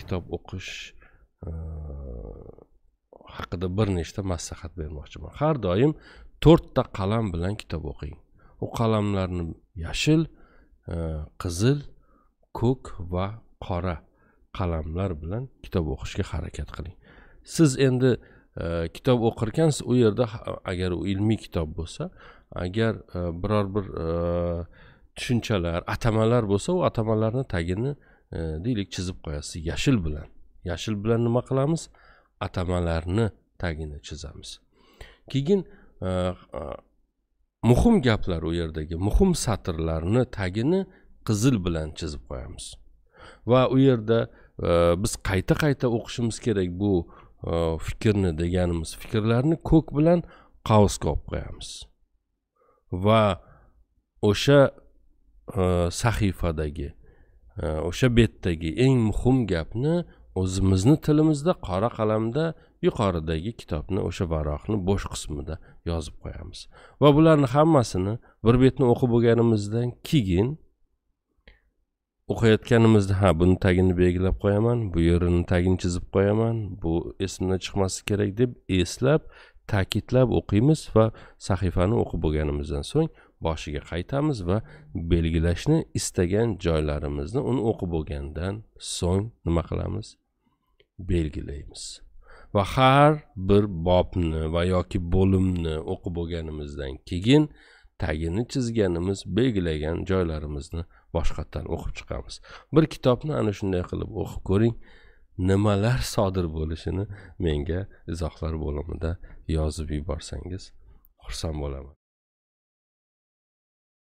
kitob o'qish haqida bir nechta maslahat bermoqchiman har doim to'rtta qalam bilan kitob o'qing u qalamlarni yashil qizil ko'k va qora qalamlar bilan kitob o'qishga harakat qiling siz endi kitob o'qirkansiz u yerda agar u ilmiy kitob bo'lsa agar biror bir tushunchalar atamalar bo'lsa u atamalarni tagini Э, deylik chizib qo'yasiz yashil bilan yashil bilan nima qilamiz atamalarni tagini chizamiz keyin e, e, muhim gaplar u yerdagi muhim satrlarni tagini qizil bilan chizib qo'yamiz va u yerda e, biz qayta qayta o'qishimiz kerak bu fikrni deganimiz fikrlarni ko'k bilan qavsga olib qo'yamiz va o'sha sahifadagi o'sha betdagi eng muhim gapni o'zimizni tilimizda qora qalamda yuqoridagi kitobni o'sha varaqni bo'sh qismida yozib qo'yamiz va bularni hammasini bir betni o'qib bo'lganimizdan keyin o'qiyotganimizda ha buni tagini belgilab qo'yaman bu yerini tagini chizib qo'yaman bu esimdan chiqmasi kerak deb eslab ta'kidlab o'qiymiz va sahifani o'qib bo'lganimizdan so'ng boshiga qaytamiz va belgilashni istagan joylarimizni uni o'qib bo'lgandan so'ng nima qilamiz belgilaymiz va har bir bobni va yoki bo'limni o'qib bo'lganimizdan keyin tagini chizganimiz belgilagan joylarimizni boshqatdan o'qib chiqamiz bir kitobni ana shunday qilib o'qib ko'ring nimalar sodir bo'lishini menga izohlar bo'limida yozib yuborsangiz xursand bo'laman